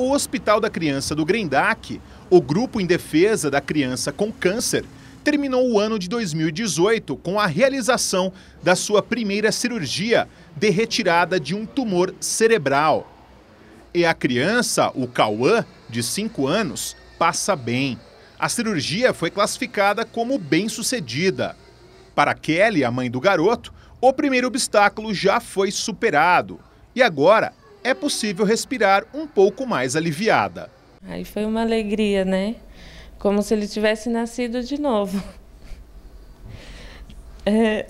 o Hospital da Criança do Grendac, o grupo em defesa da criança com câncer, terminou o ano de 2018 com a realização da sua primeira cirurgia de retirada de um tumor cerebral. E a criança, o Cauã, de 5 anos, passa bem. A cirurgia foi classificada como bem-sucedida. Para Kelly, a mãe do garoto, o primeiro obstáculo já foi superado. E agora é possível respirar um pouco mais aliviada. Aí foi uma alegria, né? Como se ele tivesse nascido de novo. É...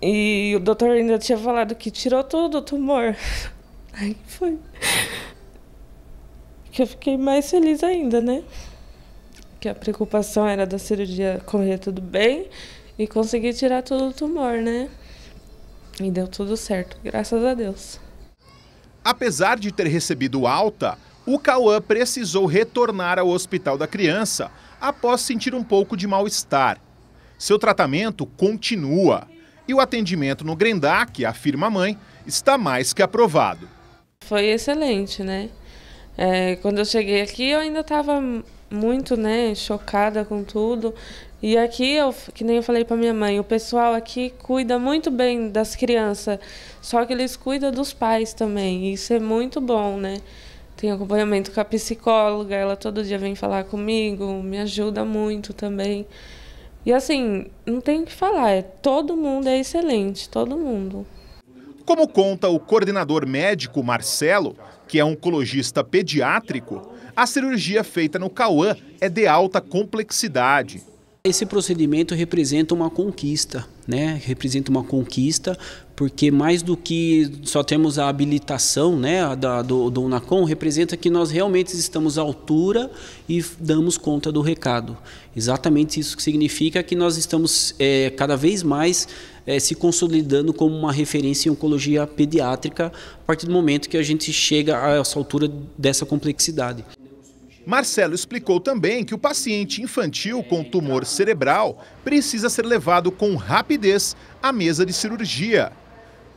E o doutor ainda tinha falado que tirou tudo o tumor. Aí foi. Que eu fiquei mais feliz ainda, né? Que a preocupação era da cirurgia correr tudo bem e conseguir tirar todo o tumor, né? E deu tudo certo, graças a Deus. Apesar de ter recebido alta, o Cauã precisou retornar ao Hospital da Criança após sentir um pouco de mal-estar. Seu tratamento continua e o atendimento no Grendac, afirma a mãe, está mais que aprovado. Foi excelente, né? É, quando eu cheguei aqui, eu ainda estava muito, né, chocada com tudo. E aqui, eu, que nem eu falei para minha mãe, o pessoal aqui cuida muito bem das crianças, só que eles cuidam dos pais também. isso é muito bom, né? Tem acompanhamento com a psicóloga, ela todo dia vem falar comigo, me ajuda muito também. E assim, não tem o que falar, é, todo mundo é excelente, todo mundo. Como conta o coordenador médico Marcelo, que é oncologista pediátrico, a cirurgia feita no Cauã é de alta complexidade. Esse procedimento representa uma conquista, né? Representa uma conquista, porque mais do que só temos a habilitação, né, da, do, do Unacom, representa que nós realmente estamos à altura e damos conta do recado. Exatamente isso que significa que nós estamos é, cada vez mais é, se consolidando como uma referência em oncologia pediátrica a partir do momento que a gente chega a essa altura dessa complexidade. Marcelo explicou também que o paciente infantil com tumor cerebral precisa ser levado com rapidez à mesa de cirurgia,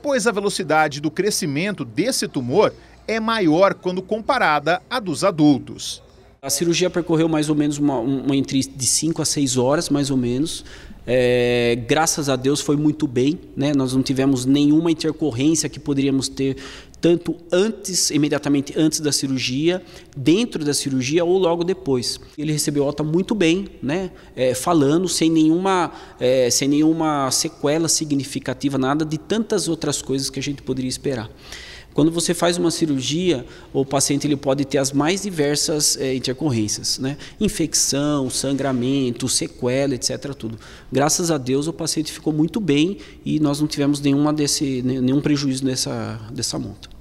pois a velocidade do crescimento desse tumor é maior quando comparada à dos adultos. A cirurgia percorreu mais ou menos uma, uma entre de 5 a 6 horas, mais ou menos, é, graças a Deus foi muito bem, né? Nós não tivemos nenhuma intercorrência que poderíamos ter tanto antes, imediatamente antes da cirurgia, dentro da cirurgia ou logo depois. Ele recebeu alta muito bem, né? É, falando sem nenhuma, é, sem nenhuma sequela significativa, nada de tantas outras coisas que a gente poderia esperar. Quando você faz uma cirurgia, o paciente ele pode ter as mais diversas é, intercorrências, né? Infecção, sangramento, sequela, etc. Tudo. Graças a Deus o paciente ficou muito bem e nós não tivemos nenhuma desse, nenhum prejuízo nessa, dessa monta.